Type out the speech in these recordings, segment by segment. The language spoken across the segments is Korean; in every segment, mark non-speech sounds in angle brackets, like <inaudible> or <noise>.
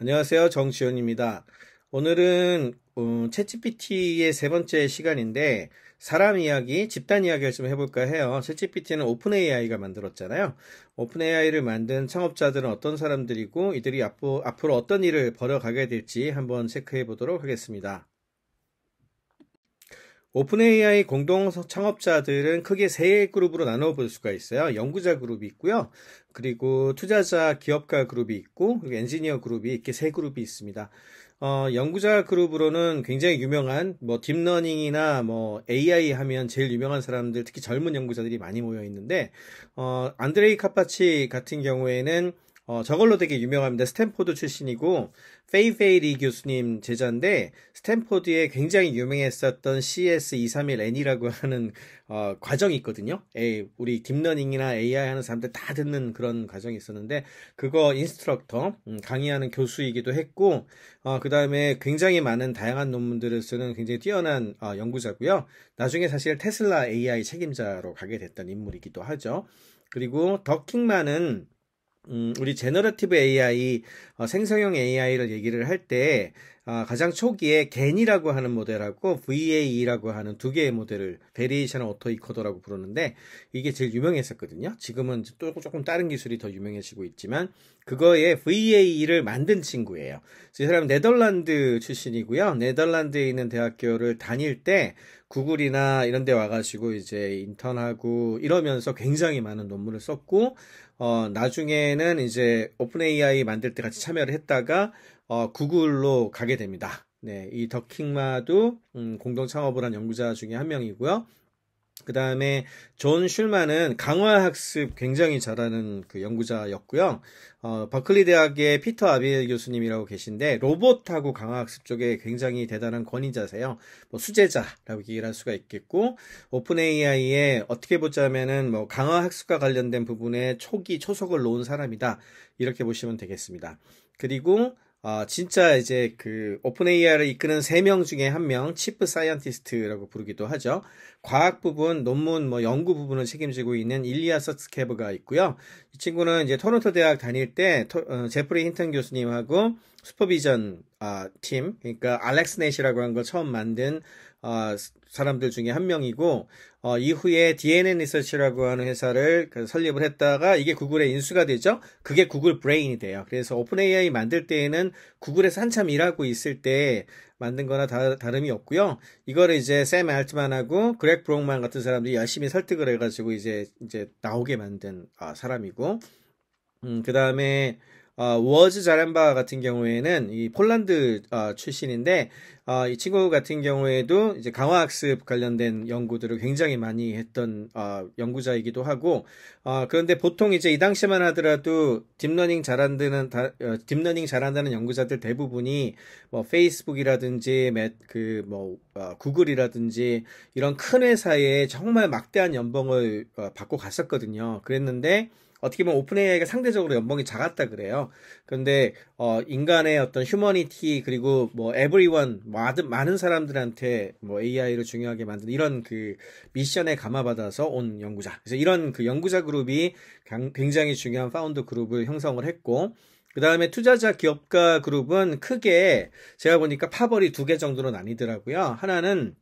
안녕하세요. 정시현입니다 오늘은 채챗 p t 의세 번째 시간인데 사람 이야기, 집단 이야기를 좀 해볼까 해요. 채 g p t 는 오픈 AI가 만들었잖아요. 오픈 AI를 만든 창업자들은 어떤 사람들이고 이들이 앞으로 어떤 일을 벌여가게 될지 한번 체크해 보도록 하겠습니다. 오픈 AI 공동 창업자들은 크게 세 그룹으로 나눠볼 수가 있어요. 연구자 그룹이 있고요. 그리고 투자자 기업가 그룹이 있고 그리고 엔지니어 그룹이 이렇게 세 그룹이 있습니다. 어, 연구자 그룹으로는 굉장히 유명한 뭐 딥러닝이나 뭐 AI 하면 제일 유명한 사람들 특히 젊은 연구자들이 많이 모여 있는데 어, 안드레이 카파치 같은 경우에는 어, 저걸로 되게 유명합니다. 스탠포드 출신이고 페이페이 리 교수님 제자인데 스탠포드에 굉장히 유명했었던 CS231N이라고 <laughs> 하는 어, 과정이 있거든요. 에 우리 딥러닝이나 AI 하는 사람들 다 듣는 그런 과정이 있었는데 그거 인스트럭터 음, 강의하는 교수이기도 했고 어, 그 다음에 굉장히 많은 다양한 논문들을 쓰는 굉장히 뛰어난 어, 연구자고요. 나중에 사실 테슬라 AI 책임자로 가게 됐던 인물이기도 하죠. 그리고 더킹만은 음, 우리 제너러티브 AI, 어, 생성형 AI를 얘기를 할때 아, 가장 초기에 겐이라고 하는 모델하고 VAE라고 하는 두 개의 모델을 베리에이션 오토 이코더라고 부르는데 이게 제일 유명했었거든요. 지금은 조금 다른 기술이 더 유명해지고 있지만 그거에 VAE를 만든 친구예요. 이 사람은 네덜란드 출신이고요. 네덜란드에 있는 대학교를 다닐 때 구글이나 이런 데 와가지고 이제 인턴하고 이러면서 굉장히 많은 논문을 썼고, 어, 나중에는 이제 오픈 AI 만들 때 같이 참여를 했다가, 어, 구글로 가게 됩니다. 네, 이 더킹마도 음, 공동 창업을 한 연구자 중에 한 명이고요. 그 다음에 존 슐만은 강화학습 굉장히 잘하는 그 연구자였고요. 어, 버클리 대학의 피터 아빌 비 교수님이라고 계신데 로봇하고 강화학습 쪽에 굉장히 대단한 권위자세요. 뭐 수제자라고 얘기를 할 수가 있겠고 오픈 AI에 어떻게 보자면은 뭐 강화학습과 관련된 부분에 초기 초석을 놓은 사람이다 이렇게 보시면 되겠습니다. 그리고 아, 진짜 이제 그 오픈 AI를 이끄는 세 명 중에 한명 치프 사이언티스트라고 부르기도 하죠. 과학 부분, 논문, 뭐 연구 부분을 책임지고 있는 일리아 서츠케브가 있고요. 이 친구는 이제 토론토 대학 다닐 때 토, 어, 제프리 힌턴 교수님하고 슈퍼비전 아, 팀, 그러니까 알렉스 넷이라고 한 걸 처음 만든 어, 사람들 중에 한 명이고 어, 이후에 DNN 리서치라고 하는 회사를 그 설립을 했다가 이게 구글에 인수가 되죠. 그게 구글 브레인이 돼요. 그래서 오픈 AI 만들 때에는 구글에서 한참 일하고 있을 때 만든 거나 다, 름이 없고요. 이거를 이제 샘 알트만하고 그렉 브록만 같은 사람들이 열심히 설득을 해가지고 이제 이제 나오게 만든 아, 사람이고 음, 그다음에 어, 워즈 자렌바 같은 경우에는 이 폴란드 어, 출신인데 어, 이 친구 같은 경우에도 이제 강화학습 관련된 연구들을 굉장히 많이 했던 어, 연구자이기도 하고 어, 그런데 보통 이제 이 당시만 하더라도 딥러닝 잘한다는 다, 어, 딥러닝 잘한다는 연구자들 대부분이 뭐 페이스북이라든지 그뭐 어, 구글이라든지 이런 큰 회사에 정말 막대한 연봉을 어, 받고 갔었거든요. 그랬는데 어떻게 보면 오픈 AI가 상대적으로 연봉이 작았다 그래요. 그런데 어, 인간의 어떤 휴머니티 그리고 뭐 에브리원 많은 많은 사람들한테 뭐 AI를 중요하게 만드는 이런 그 미션에 감화받아서 온 연구자. 그래서 이런 그 연구자 그룹이 굉장히 중요한 파운드 그룹을 형성을 했고 그 다음에 투자자 기업가 그룹은 크게 제가 보니까 파벌이 두 개 정도로 나뉘더라고요. 하나는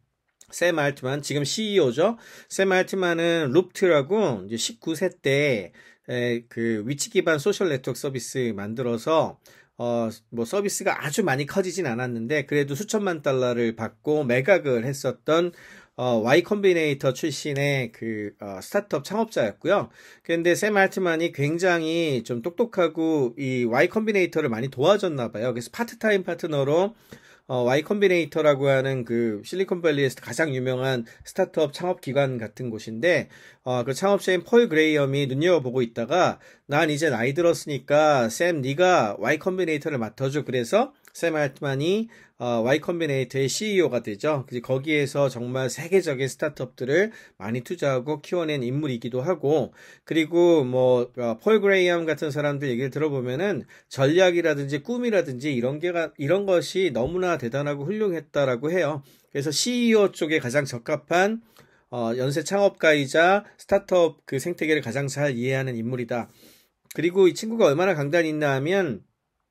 샘 알트만 지금 CEO죠. 샘 알트만은 루프트라고 이제 19세 때 그 위치 기반 소셜 네트워크 서비스 만들어서 어, 뭐 서비스가 아주 많이 커지진 않았는데 그래도 수천만 달러를 받고 매각을 했었던 어, Y 컴비네이터 출신의 그 어, 스타트업 창업자였고요. 그런데 샘 알트만이 굉장히 좀 똑똑하고 이 Y 컴비네이터를 많이 도와줬나 봐요. 그래서 파트타임 파트너로 어, Y 컨비네이터라고 하는 그 실리콘밸리에서 가장 유명한 스타트업 창업 기관 같은 곳인데 어, 그 창업자인 펄 그레이엄이 눈여겨보고 있다가 난 이제 나이 들었으니까 샘 네가 Y 컨비네이터를 맡아줘 그래서 샘 알트만이 어, Y 컴비네이터의 CEO가 되죠. 거기에서 정말 세계적인 스타트업들을 많이 투자하고 키워낸 인물이기도 하고, 그리고 뭐, 어, 폴 그레이엄 같은 사람들 얘기를 들어보면은 전략이라든지 꿈이라든지 이런 게 이런 것이 너무나 대단하고 훌륭했다라고 해요. 그래서 CEO 쪽에 가장 적합한 어, 연쇄 창업가이자 스타트업 그 생태계를 가장 잘 이해하는 인물이다. 그리고 이 친구가 얼마나 강단이 있나 하면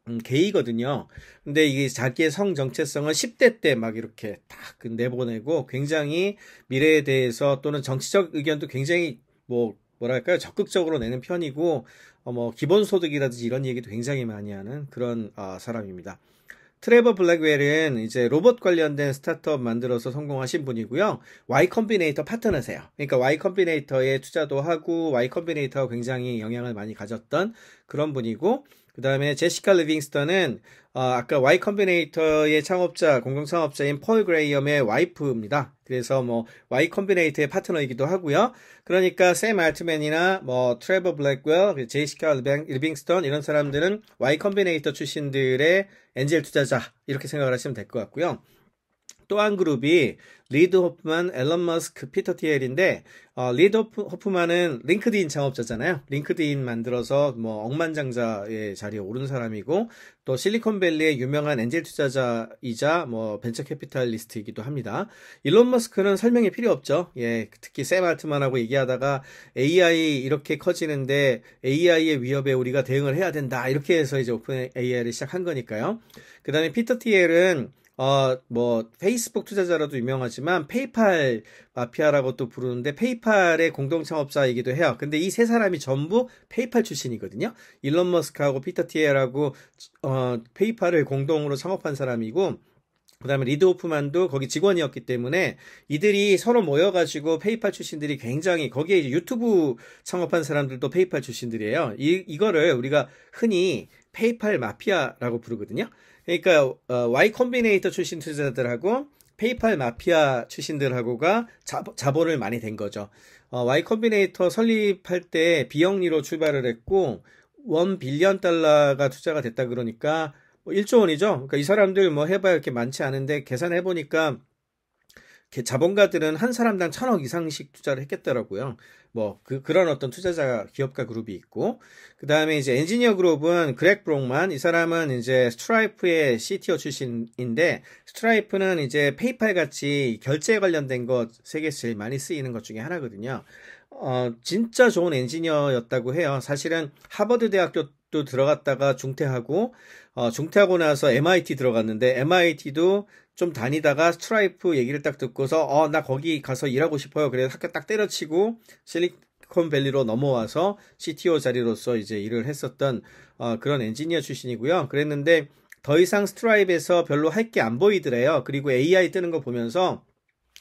음, 게이거든요. 근데 이게 자기의 성 정체성을 10대 때 막 이렇게 딱 내보내고 굉장히 미래에 대해서 또는 정치적 의견도 굉장히 뭐 뭐랄까요 적극적으로 내는 편이고 어, 뭐 기본 소득이라든지 이런 얘기도 굉장히 많이 하는 그런 어, 사람입니다. 트레버 블랙웰은 이제 로봇 관련된 스타트업 만들어서 성공하신 분이고요. Y 컴비네이터 파트너세요. 그러니까 Y 컴비네이터에 투자도 하고 Y 컴비네이터가 굉장히 영향을 많이 가졌던 그런 분이고 그 다음에 제시카 리빙스턴은 어, 아까 Y 컴비네이터의 창업자, 공동 창업자인 폴 그레이엄의 와이프입니다. 그래서 뭐 Y 컴비네이터의 파트너이기도 하고요. 그러니까 샘 알트맨이나 뭐 트레버 블랙웰, 제시카 리빙스턴 이런 사람들은 Y 컴비네이터 출신들의 엔젤 투자자 이렇게 생각을 하시면 될 것 같고요. 또한 그룹이 리드 호프만, 앨런 머스크, 피터 티엘인데 어, 리드 호프만은 링크드인 창업자잖아요. 링크드인 만들어서 뭐 억만장자의 자리에 오른 사람이고 또 실리콘밸리의 유명한 엔젤 투자자이자 뭐 벤처 캐피탈리스트이기도 합니다. 일론 머스크는 설명이 필요 없죠. 예, 특히 샘 알트만하고 얘기하다가 AI 이렇게 커지는데 AI의 위협에 우리가 대응을 해야 된다 이렇게 해서 이제 오픈 AI를 시작한 거니까요. 그다음에 피터 티엘은 어, 뭐, 페이스북 투자자라도 유명하지만 페이팔 마피아라고 또 부르는데 페이팔의 공동 창업자이기도 해요. 근데 이 세 사람이 전부 페이팔 출신이거든요. 일론 머스크하고 피터 티에라고 어, 페이팔을 공동으로 창업한 사람이고 그 다음에 리드 오프만도 거기 직원이었기 때문에 이들이 서로 모여가지고 페이팔 출신들이 굉장히 거기에 유튜브 창업한 사람들도 페이팔 출신들이에요. 이, 이거를 우리가 흔히 페이팔 마피아라고 부르거든요. 그러니까 어, Y 콤비네이터 출신 투자자들하고 페이팔 마피아 출신들하고가 자본, 을 많이 댄 거죠. 어, Y 콤비네이터 설립할 때 비영리로 출발을 했고 원 빌리언 달러가 투자가 됐다 그러니까 뭐 1조 원이죠. 그러니까 이 사람들 뭐 해봐야 이렇게 많지 않은데 계산해 보니까 자본가들은 한 사람당 천억 이상씩 투자를 했겠더라고요. 뭐 그, 그런 어떤 투자자 기업가 그룹이 있고 그 다음에 이제 엔지니어 그룹은 그렉 브록만이 사람은 이제 스트라이프의 CTO 출신인데 스트라이프는 이제 페이팔 같이 결제 에 관련된 것 세계에서 제일 많이 쓰이는 것 중에 하나거든요. 어, 진짜 좋은 엔지니어였다고 해요. 사실은 하버드 대학교도 들어갔다가 중퇴하고 어, 중퇴하고 나서 MIT 들어갔는데 MIT도 좀 다니다가 스트라이프 얘기를 딱 듣고서 어 나 거기 가서 일하고 싶어요. 그래서 학교 딱 때려치고 실리콘밸리로 넘어와서 CTO 자리로서 이제 일을 했었던 어, 그런 엔지니어 출신이고요. 그랬는데 더 이상 스트라이프에서 별로 할 게 안 보이더래요. 그리고 AI 뜨는 거 보면서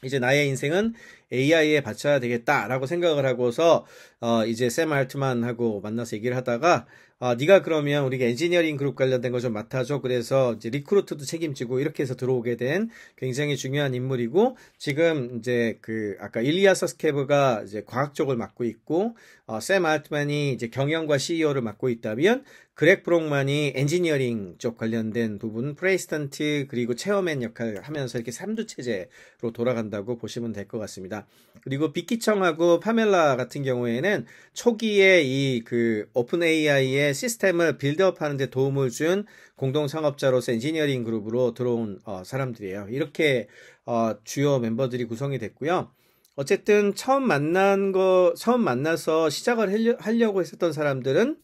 이제 나의 인생은 AI에 바쳐야 되겠다라고 생각을 하고서 어 이제 샘 알트만하고 만나서 얘기를 하다가 아, 네가 그러면 우리 가 엔지니어링 그룹 관련된 거 좀 맡아줘. 그래서 이제 리크루트도 책임지고 이렇게 해서 들어오게 된 굉장히 중요한 인물이고 지금 이제 그 아까 일리아서 스케브가 이제 과학 쪽을 맡고 있고 어, 샘 알트만이 이제 경영과 CEO를 맡고 있다면 그렉 브록만이 엔지니어링 쪽 관련된 부분, 프레이스턴트 그리고 체어맨 역할을 하면서 이렇게 삼두체제로 돌아간다고 보시면 될 것 같습니다. 그리고 빅키청하고 파멜라 같은 경우에는 초기에 이 그 오픈 AI의 기업의 예, 시스템을 빌드업 하는데 도움을 준 공동 창업자로서 엔지니어링 그룹으로 들어온 어, 사람들이에요. 이렇게 어, 주요 멤버들이 구성이 됐고요. 어쨌든 처음 만난 거, 처음 만나서 시작을 하려고 했었던 사람들은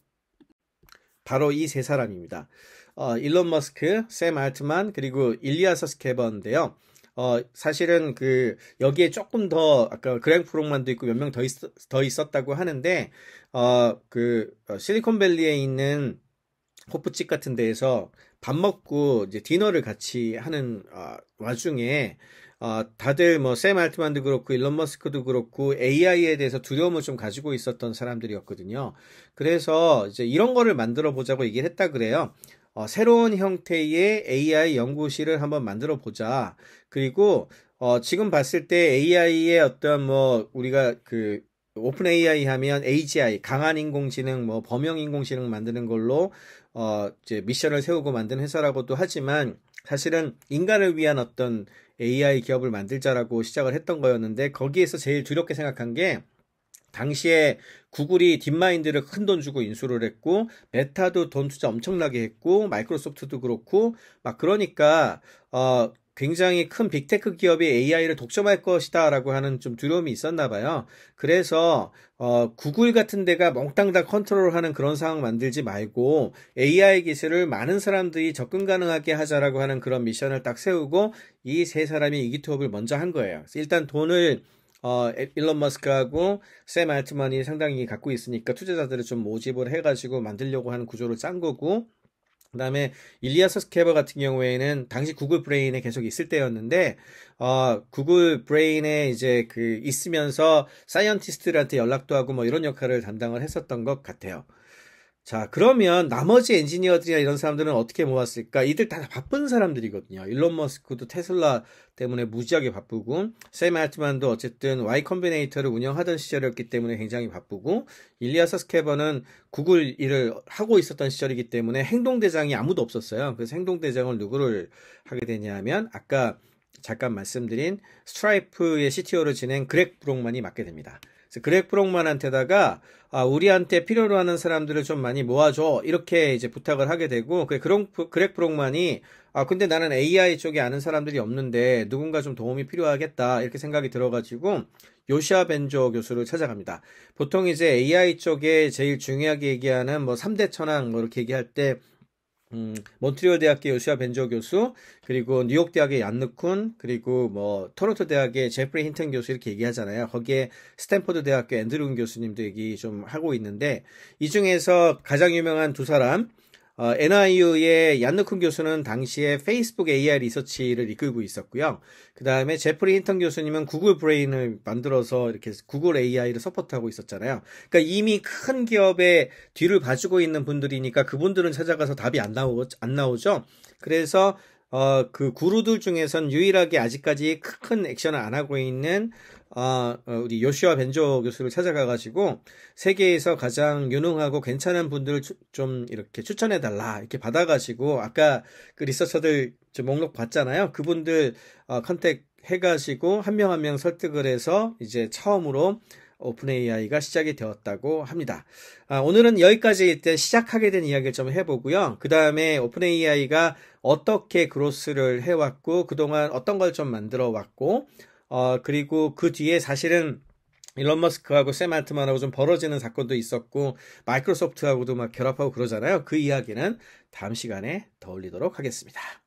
바로 이 세 사람입니다. 어, 일론 머스크, 샘 알트만, 그리고 일리아서 스케버인데요. 어, 사실은 그, 여기에 조금 더, 아까 그랭 프롱만도 있고 몇 명 더 있, 더 있었다고 하는데, 어, 그, 어, 실리콘밸리에 있는 호프집 같은 데에서 밥 먹고 이제 디너를 같이 하는, 어, 와중에, 어, 다들 뭐 샘 알트만도 그렇고 일론 머스크도 그렇고 AI에 대해서 두려움을 좀 가지고 있었던 사람들이었거든요. 그래서 이제 이런 거를 만들어 보자고 얘기를 했다 그래요. 어, 새로운 형태의 AI 연구실을 한번 만들어 보자. 그리고 어, 지금 봤을 때 AI의 어떤 뭐 우리가 그 오픈 AI 하면 AGI 강한 인공지능 뭐 범용 인공지능 만드는 걸로 어 이제 미션을 세우고 만든 회사라고도 하지만 사실은 인간을 위한 어떤 AI 기업을 만들자라고 시작을 했던 거였는데 거기에서 제일 두렵게 생각한 게 당시에 구글이 딥마인드를 큰 돈 주고 인수를 했고 메타도 돈 투자 엄청나게 했고 마이크로소프트도 그렇고 막 그러니까 어 굉장히 큰 빅테크 기업이 AI를 독점할 것이다라고 하는 좀 두려움이 있었나 봐요. 그래서 어, 구글 같은 데가 몽땅다 컨트롤하는 그런 상황 만들지 말고 AI 기술을 많은 사람들이 접근 가능하게 하자라고 하는 그런 미션을 딱 세우고 이 세 사람이 이기투업을 먼저 한 거예요. 일단 돈을 어, 일론 머스크하고 샘 알트만이 상당히 갖고 있으니까 투자자들을 좀 모집을 해가지고 만들려고 하는 구조를 짠 거고 그 다음에 일리아 서스케버 같은 경우에는 당시 구글 브레인에 계속 있을 때였는데 어, 구글 브레인에 이제 그 있으면서 사이언티스트들한테 연락도 하고 뭐 이런 역할을 담당을 했었던 것 같아요. 자, 그러면 나머지 엔지니어들이나 이런 사람들은 어떻게 모았을까? 이들 다 바쁜 사람들이거든요. 일론 머스크도 테슬라 때문에 무지하게 바쁘고, 샘 알트만도 어쨌든 Y 컴비네이터를 운영하던 시절이었기 때문에 굉장히 바쁘고, 일리아 서스케버는 구글 일을 하고 있었던 시절이기 때문에 행동대장이 아무도 없었어요. 그래서 행동대장을 누구를 하게 되냐면, 아까 잠깐 말씀드린 스트라이프의 CTO를 지낸 그렉 브록만이 맡게 됩니다. 그렉 브록만한테다가 아, 우리한테 필요로 하는 사람들을 좀 많이 모아줘 이렇게 이제 부탁을 하게 되고 그 그런 그렉 브롱만이 아 근데 나는 AI 쪽에 아는 사람들이 없는데 누군가 좀 도움이 필요하겠다 이렇게 생각이 들어가지고 요시아 벤조 교수를 찾아갑니다. 보통 이제 AI 쪽에 제일 중요하게 얘기하는 뭐 3대 천왕 뭐 이렇게 얘기할 때 음, 몬트리올 대학의 요시아 벤저 교수, 그리고 뉴욕 대학의 얀느쿤, 그리고 뭐 토론토 대학의 제프리 힌튼 교수 이렇게 얘기하잖아요. 거기에 스탠퍼드 대학교 앤드룬 교수님도 얘기 좀 하고 있는데 이 중에서 가장 유명한 두 사람, 어, NIU의 얀누쿤 교수는 당시에 페이스북 AI 리서치를 이끌고 있었고요. 그 다음에 제프리 힌턴 교수님은 구글 브레인을 만들어서 이렇게 구글 AI를 서포트하고 있었잖아요. 그러니까 이미 큰 기업의 뒤를 봐주고 있는 분들이니까 그분들은 찾아가서 답이 안, 나오, 안 나오죠. 그래서 어, 그 구루들 중에선 유일하게 아직까지 큰 액션을 안 하고 있는 아, 어, 우리 요시와 벤조 교수를 찾아가가지고 세계에서 가장 유능하고 괜찮은 분들을 좀 이렇게 추천해달라 이렇게 받아가지고 아까 그 리서처들 좀 목록 봤잖아요. 그분들 어, 컨택 해가지고 한명 한명 한 명 설득을 해서 이제 처음으로 오픈 AI가 시작이 되었다고 합니다. 아, 오늘은 여기까지 일단 시작하게 된 이야기를 좀 해보고요. 그 다음에 오픈 AI가 어떻게 그로스를 해왔고 그동안 어떤 걸 좀 만들어 왔고 어, 그리고 그 뒤에 사실은 일론 머스크하고 샘 알트만하고 좀 벌어지는 사건도 있었고 마이크로소프트하고도 막 결합하고 그러잖아요. 그 이야기는 다음 시간에 더 올리도록 하겠습니다.